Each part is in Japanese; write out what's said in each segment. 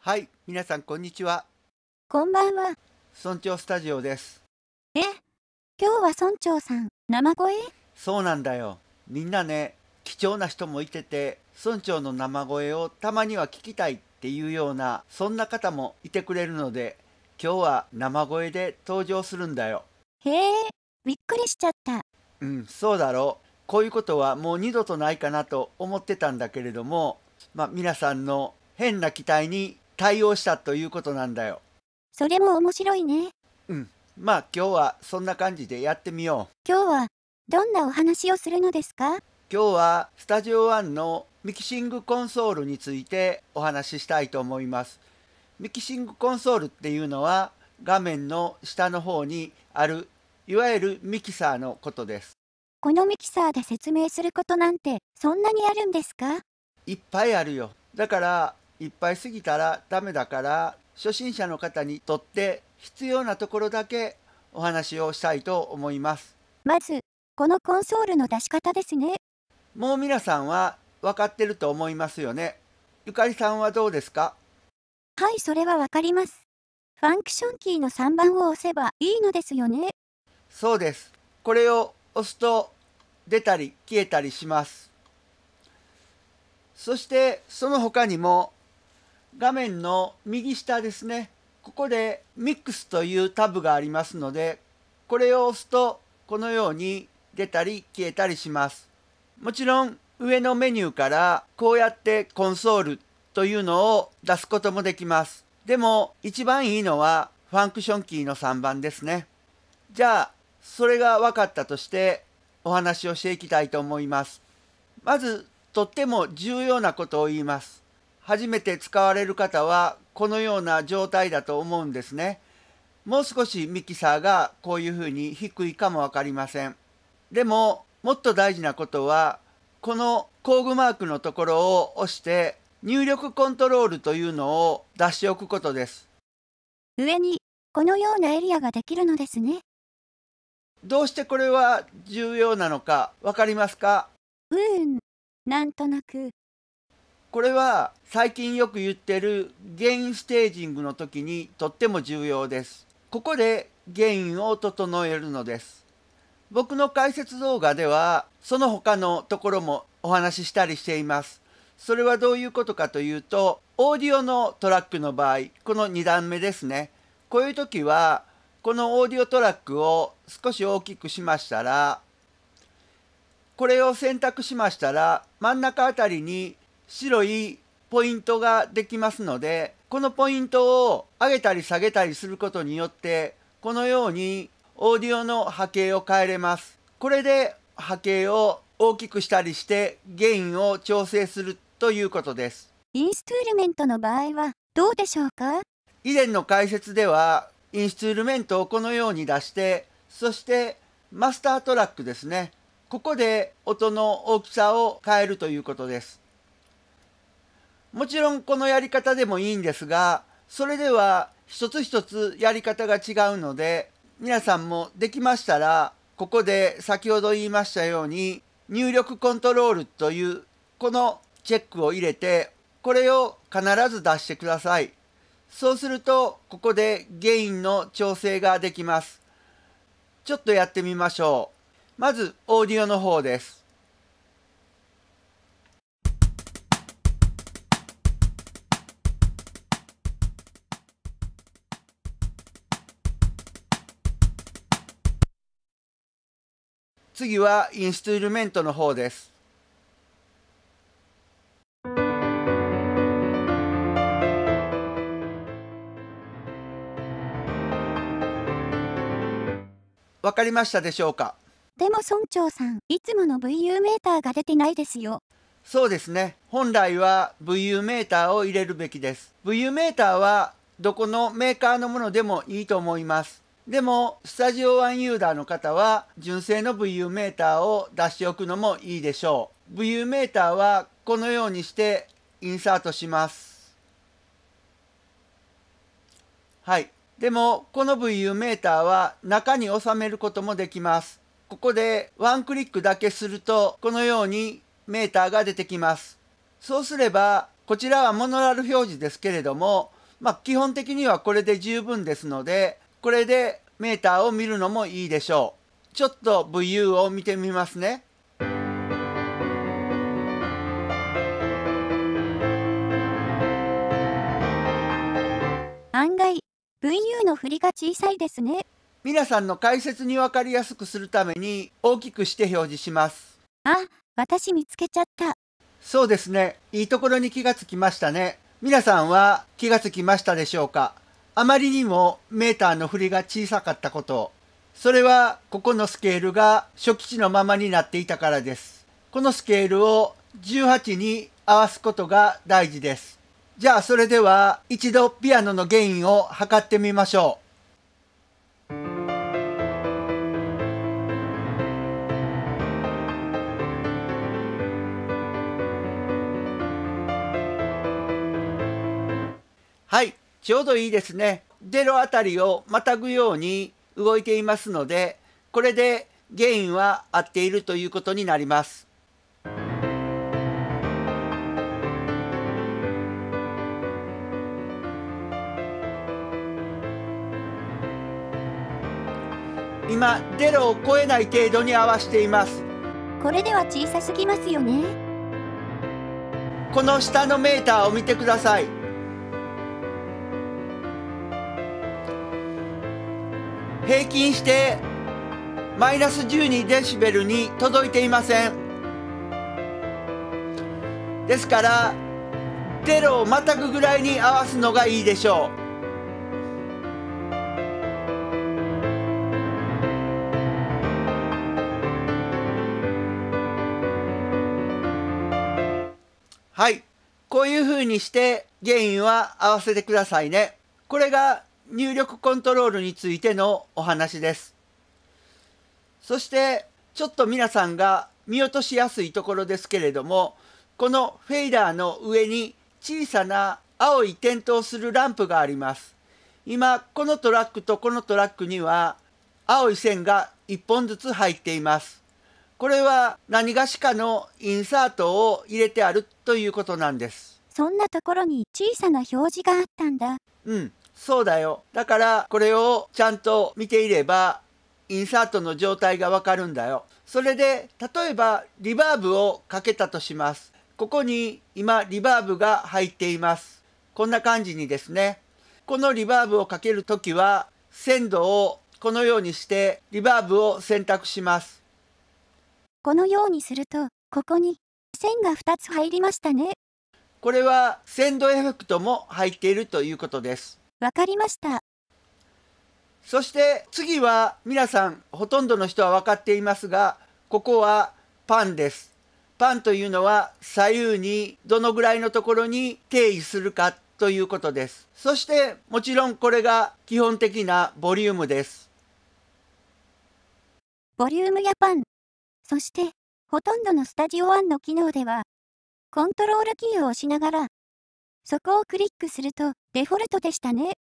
はい、皆さんこんにちは。こんばんは。村長スタジオです。え、今日は村長さん、生声そうなんだよ。みんなね、貴重な人もいてて、村長の生声をたまには聞きたいっていうような、そんな方もいてくれるので、今日は生声で登場するんだよ。へえ、びっくりしちゃった。うん、そうだろう。こういうことはもう二度とないかなと思ってたんだけれども、まあ皆さんの変な期待に対応したということなんだよ。それも面白いね。うん。まあ今日はそんな感じでやってみよう。今日はどんなお話をするのですか今日はスタジオワンのミキシングコンソールについてお話ししたいと思います。ミキシングコンソールっていうのは画面の下の方にあるいわゆるミキサーのことです。このミキサーで説明することなんてそんなにあるんですかいっぱいあるよ。だからいっぱい過ぎたらダメだから初心者の方にとって必要なところだけお話をしたいと思いますまずこのコンソールの出し方ですねもう皆さんは分かってると思いますよねゆかりさんはどうですかはいそれは分かりますファンクションキーの3番を押せばいいのですよねそうですこれを押すと出たり消えたりしますそしてその他にも画面の右下ですねここでミックスというタブがありますのでこれを押すとこのように出たり消えたりしますもちろん上のメニューからこうやってコンソールというのを出すこともできますでも一番いいのはファンクションキーの3番ですねじゃあそれが分かったとしてお話をしていきたいと思いますまずとっても重要なことを言います初めて使われる方はこのような状態だと思うんですね。もう少しミキサーがこういうふうに低いかも分かりません。でももっと大事なことはこの工具マークのところを押して入力コントロールというのを出しておくことです。上にこのようなエリアができるのですね。どうしてこれは重要なのか分かりますかうーん、なんとなく。これは最近よく言ってるゲインステージングの時にとっても重要です。ここでゲインを整えるのです。僕の解説動画ではその他のところもお話ししたりしています。それはどういうことかというとオーディオのトラックの場合この2段目ですねこういう時はこのオーディオトラックを少し大きくしましたらこれを選択しましたら真ん中あたりに白いポイントができますのでこのポイントを上げたり下げたりすることによってこのようにオーディオの波形を変えれますこれで波形を大きくしたりしてゲインを調整するということですインストゥールメントの場合はどうでしょうか以前の解説ではインストゥールメントをこのように出してそしてマスタートラックですねここで音の大きさを変えるということですもちろんこのやり方でもいいんですが、それでは一つ一つやり方が違うので、皆さんもできましたら、ここで先ほど言いましたように、入力コントロールというこのチェックを入れて、これを必ず出してください。そうすると、ここでゲインの調整ができます。ちょっとやってみましょう。まず、オーディオの方です。次はインストゥルメントの方です。わかりましたでしょうかでも村長さん、いつもの VU メーターが出てないですよ。そうですね。本来は VU メーターを入れるべきです。VU メーターはどこのメーカーのものでもいいと思います。でも、スタジオワンユーザーの方は、純正の VU メーターを出しておくのもいいでしょう。VU メーターは、このようにしてインサートします。はい。でも、この VU メーターは中に収めることもできます。ここでワンクリックだけすると、このようにメーターが出てきます。そうすれば、こちらはモノラル表示ですけれども、まあ、基本的にはこれで十分ですので、これでメーターを見るのもいいでしょう。ちょっと VU を見てみますね。案外 VU の振りが小さいですね。皆さんの解説に分かりやすくするために大きくして表示します。あ、私見つけちゃった。そうですね。いいところに気がつきましたね。皆さんは気がつきましたでしょうかあまりにもメーターの振りが小さかったことそれはここのスケールが初期値のままになっていたからですこのスケールを18に合わすことが大事ですじゃあそれでは一度ピアノの原因を測ってみましょうはい。ちょうどいいですねロあたりをまたぐように動いていますのでこれでゲインは合っているということになります。今ゼロを超えない程度に合わせていますこれでは小さすぎますよねこの下のメーターを見てください平均してマイナス12デシベルに届いていませんですからゼロをまたぐぐらいに合わすのがいいでしょうはいこういうふうにして原因は合わせてくださいねこれが入力コントロールについてのお話です。そしてちょっと皆さんが見落としやすいところですけれどもこのフェイダーの上に小さな青い点灯するランプがあります。今このトラックとこのトラックには青い線が1本ずつ入っています。これは何がしかのインサートを入れてあるということなんです。そんなところに小さな表示があったんだ。うん。そうだよ。だからこれをちゃんと見ていればインサートの状態がわかるんだよ。それで例えばリバーブをかけたとします。ここに今リバーブが入っています。こんな感じにですね。このリバーブをかけるときは鮮度をこのようにしてリバーブを選択します。このようにするとここに線が2つ入りましたね。これは鮮度エフェクトも入っているということです。わかりました。そして次は皆さんほとんどの人は分かっていますがここはパンです。パンというのは左右にどのぐらいのところに定位するかということです。そしてもちろんこれが基本的なボリュームです。ボリュームやパン、そしてほとんどのスタジオ1の機能ではコントロールキーを押しながらそこをクリックするとデフォルトでしたね。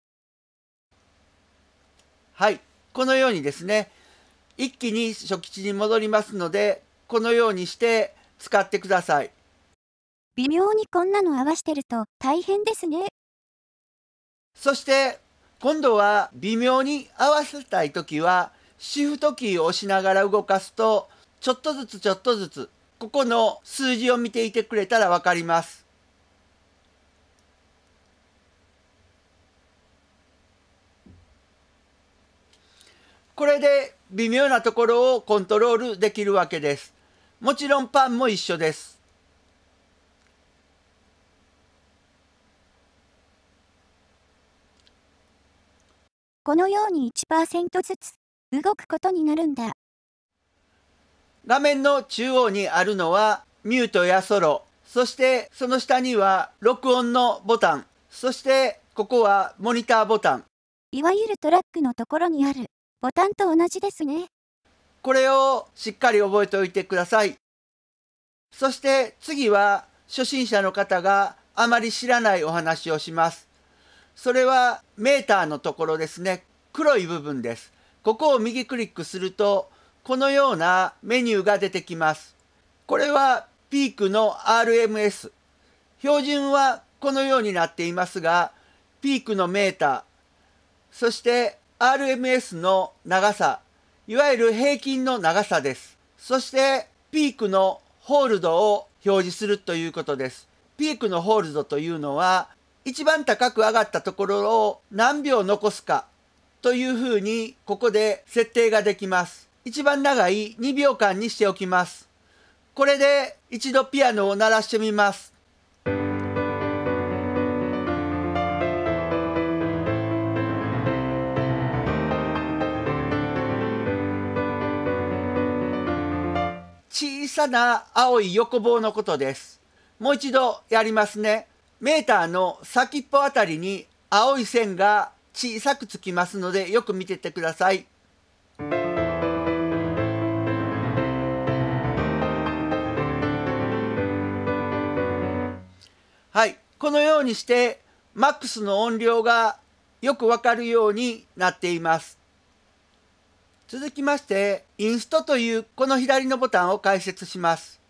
はい、このようにですね、一気に初期値に戻りますので、このようにして使ってください。微妙にこんなの合わせてると大変ですね。そして今度は微妙に合わせたい時はシフトキーを押しながら動かすとちょっとずつちょっとずつここの数字を見ていてくれたらわかります。これで微妙なところをコントロールできるわけです。もちろんパンも一緒です。このように1%ずつ動くことになるんだ。画面の中央にあるのはミュートやソロ、そしてその下には録音のボタン、そしてここはモニターボタン。いわゆるトラックのところにある。ボタンと同じですね。これをしっかり覚えておいてください。そして次は初心者の方があまり知らないお話をします。それはメーターのところですね。黒い部分です。ここを右クリックすると、このようなメニューが出てきます。これはピークの RMS。標準はこのようになっていますが、ピークのメーター、そして RMS の長さ、いわゆる平均の長さです。そしてピークのホールドを表示するということです。ピークのホールドというのは一番高く上がったところを何秒残すかというふうにここで設定ができます。一番長い2秒間にしておきます。これで一度ピアノを鳴らしてみます。小さな青い横棒のことです。もう一度やりますね。メーターの先っぽあたりに青い線が小さくつきますのでよく見ててください。はい、このようにしてマックスの音量がよくわかるようになっています。続きまして、インストというこの左のボタンを解説します。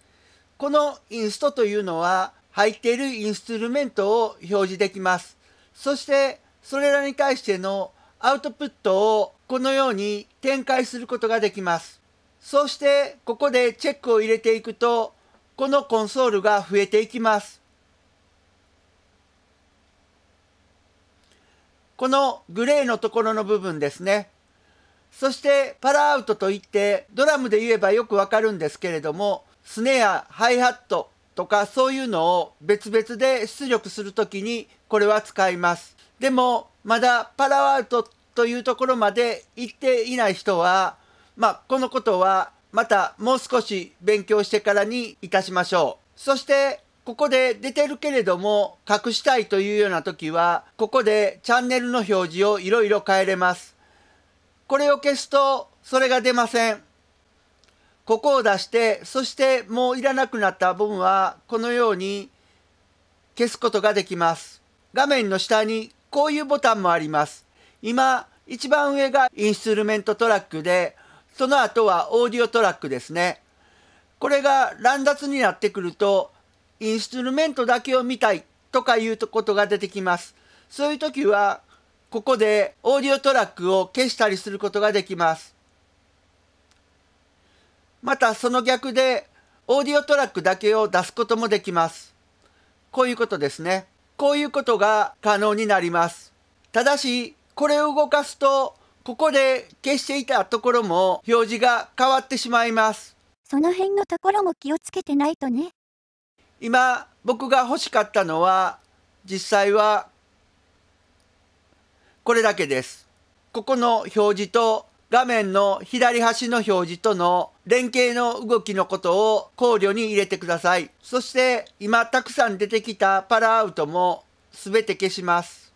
このインストというのは、入っているインストゥルメントを表示できます。そして、それらに対してのアウトプットをこのように展開することができます。そして、ここでチェックを入れていくと、このコンソールが増えていきます。このグレーのところの部分ですね。そしてパラアウトといってドラムで言えばよくわかるんですけれどもスネアハイハットとかそういうのを別々で出力する時にこれは使いますでもまだパラアウトというところまで行っていない人はまあ、このことはまたもう少し勉強してからにいたしましょうそしてここで出てるけれども隠したいというような時はここでチャンネルの表示をいろいろ変えれますこれを消すとそれが出ません。ここを出して、そしてもういらなくなった部分はこのように消すことができます。画面の下にこういうボタンもあります。今、一番上がインストゥルメントトラックで、その後はオーディオトラックですね。これが乱雑になってくると、インストゥルメントだけを見たいとかいうことが出てきます。そういう時は、ここでオーディオトラックを消したりすることができます。またその逆でオーディオトラックだけを出すこともできます。こういうことですね。こういうことが可能になります。ただし、これを動かすと、ここで消していたところも表示が変わってしまいます。その辺のところも気をつけてないとね。今、僕が欲しかったのは、実際はこれだけです。ここの表示と画面の左端の表示との連携の動きのことを考慮に入れてください。そして今たくさん出てきたパラアウトもすべて消します。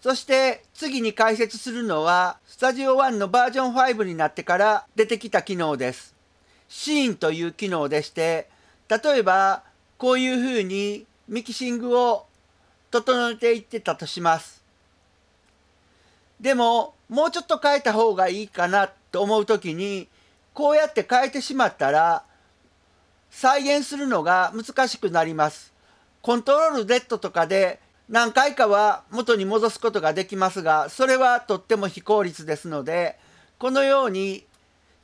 そして次に解説するのは、スタジオ e のバージョン5になってから出てきた機能です。シーンという機能でして、例えばこういうふうにミキシングを整えていってたとします。でも、もうちょっと変えた方がいいかなと思う時に、こうやって変えてしまったら、再現するのが難しくなります。コントロール Z とかで何回かは元に戻すことができますが、それはとっても非効率ですので、このように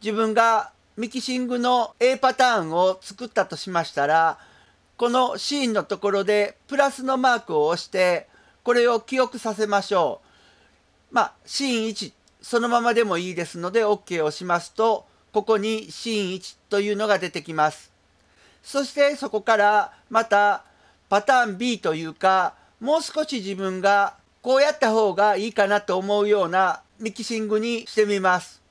自分がミキシングの A パターンを作ったとしましたら、このシーンのところでプラスのマークを押してこれを記憶させましょう。まあ、シーン1そのままでもいいですので OK を押しますとここにシーン1というのが出てきます。そしてそこからまたパターン B というかもう少し自分がこうやった方がいいかなと思うようなミキシングにしてみます。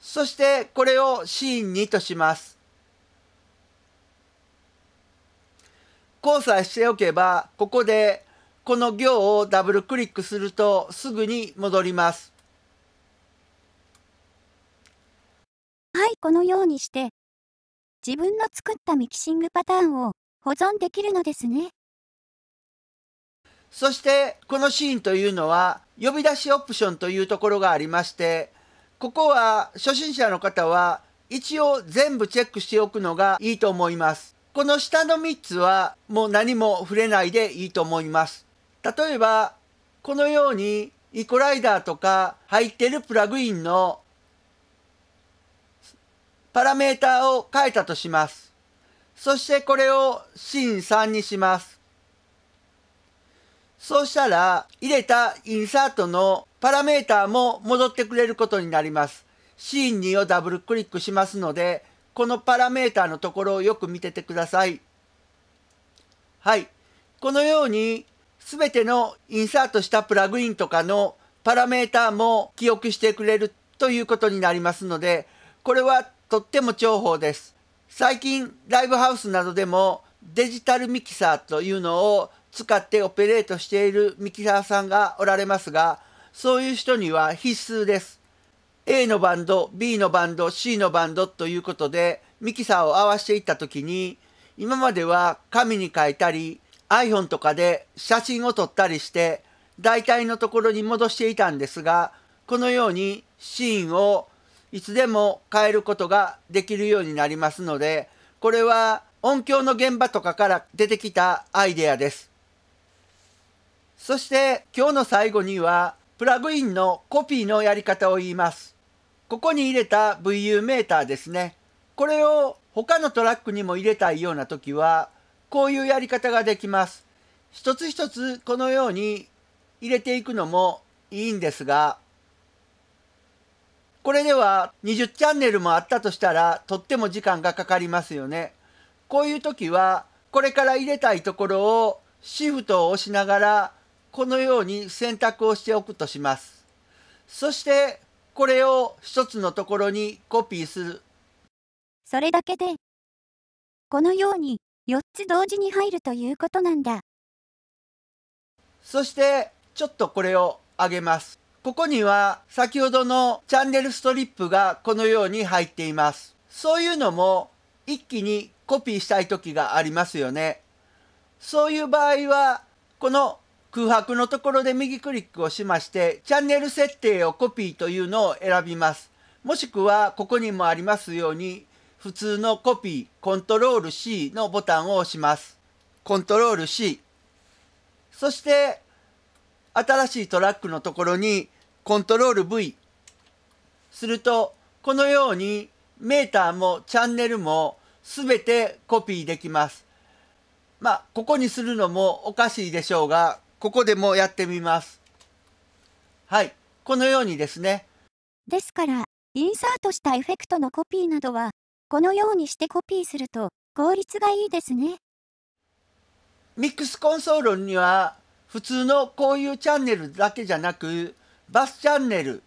そしてこれをシーン2とします。交差しておけば、ここでこの行をダブルクリックするとすぐに戻ります。はい、このようにして、自分の作ったミキシングパターンを保存できるのですね。そしてこのシーンというのは呼び出しオプションというところがありましてここは初心者の方は一応全部チェックしておくのがいいと思います。この下の3つはもう何も触れないでいいと思います。例えば、このようにイコライダーとか入ってるプラグインのパラメータを変えたとします。そしてこれをシーン3にします。そうしたら入れたインサートのパラメータも戻ってくれることになります。シーン2をダブルクリックしますのでこのパラメータのところをよく見ててください。はい。このように全てのインサートしたプラグインとかのパラメータも記憶してくれるということになりますので、これはとっても重宝です。最近ライブハウスなどでもデジタルミキサーというのを使ってオペレートしているミキサーさんがおられますが、そういう人には必須です。A のバンド B のバンド C のバンドということでミキサーを合わせていった時に今までは紙に書いたり iPhone とかで写真を撮ったりして大体のところに戻していたんですがこのようにシーンをいつでも変えることができるようになりますのでこれは音響の現場とかから出てきたアイデアです。そして今日の最後にはプラグインのコピーのやり方を言います。ここに入れた VU メーターですね。これを他のトラックにも入れたいような時は、こういうやり方ができます。一つ一つこのように入れていくのもいいんですが、これでは20チャンネルもあったとしたら、とっても時間がかかりますよね。こういう時は、これから入れたいところをシフトを押しながら、このように選択をしておくとします。そして、これを一つのところにコピーする。それだけで、このように4つ同時に入るということなんだ。そして、ちょっとこれを上げます。ここには先ほどのチャンネルストリップがこのように入っています。そういうのも一気にコピーしたい時がありますよね。そういう場合は、この空白のところで右クリックをしまして、チャンネル設定をコピーというのを選びます。もしくは、ここにもありますように、普通のコピー、コントロール C のボタンを押します。コントロール C。そして、新しいトラックのところに、コントロール V。すると、このように、メーターもチャンネルも全てコピーできます。まあ、ここにするのもおかしいでしょうが、ここでもやってみます。はい、このようにですね。ですから、インサートしたエフェクトのコピーなどは、このようにしてコピーすると効率がいいですね。ミックスコンソールには、普通のこういうチャンネルだけじゃなく、バスチャンネル、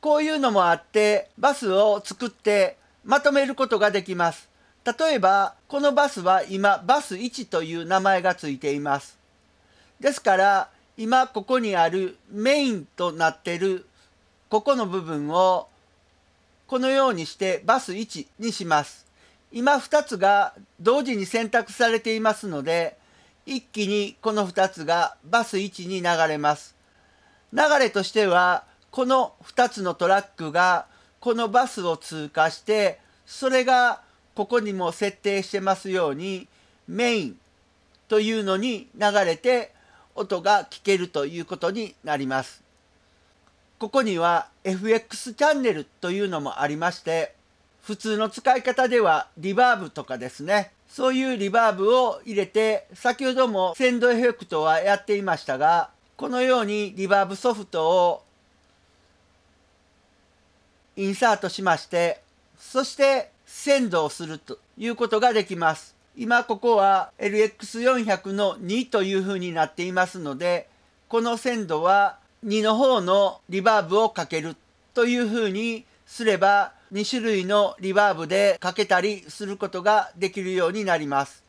こういうのもあって、バスを作ってまとめることができます。例えば、このバスは今、バス1という名前がついています。ですから、今ここにあるメインとなってるここの部分をこのようにしてバス1にします。今2つが同時に選択されていますので一気にこの2つがバス1に流れます。流れとしてはこの2つのトラックがこのバスを通過してそれがここにも設定してますようにメインというのに流れて音が聞けるということになります。ここには FX チャンネルというのもありまして普通の使い方ではリバーブとかですねそういうリバーブを入れて先ほどもセンドエフェクトはやっていましたがこのようにリバーブソフトをインサートしましてそして鮮度をするということができます。今ここは LX400 の2という風になっていますので、この鮮度は2の方のリバーブをかけるという風にすれば2種類のリバーブでかけたりすることができるようになります。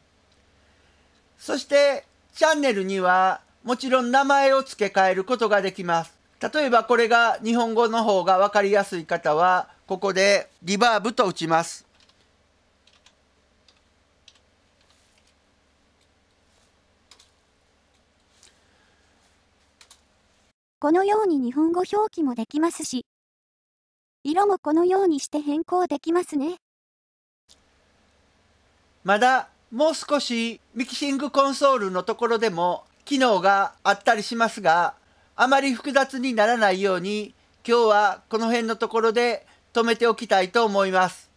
そしてチャンネルにはもちろん名前を付け替えることができます。例えばこれが日本語の方が分かりやすい方はここでリバーブと打ちます。このように日本語表記もできますし、色もこのようにして変更できますね。まだもう少しミキシングコンソールのところでも機能があったりしますが、あまり複雑にならないように、今日はこの辺のところで止めておきたいと思います。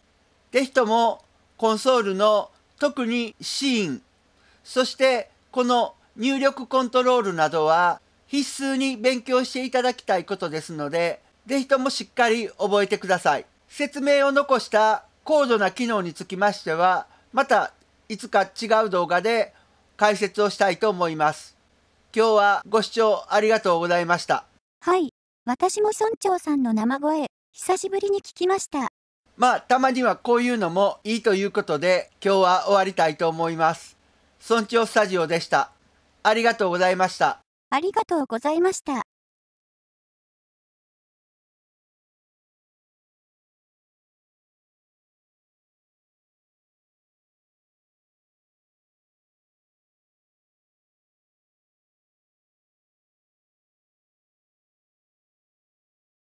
是非ともコンソールの特にシーン、そしてこの入力コントロールなどは必須に勉強していただきたいことですので、ぜひともしっかり覚えてください。説明を残した高度な機能につきましては、またいつか違う動画で解説をしたいと思います。今日はご視聴ありがとうございました。はい。私も村長さんの生声、久しぶりに聞きました。まあ、たまにはこういうのもいいということで、今日は終わりたいと思います。村長スタジオでした。ありがとうございました。ありがとうございました。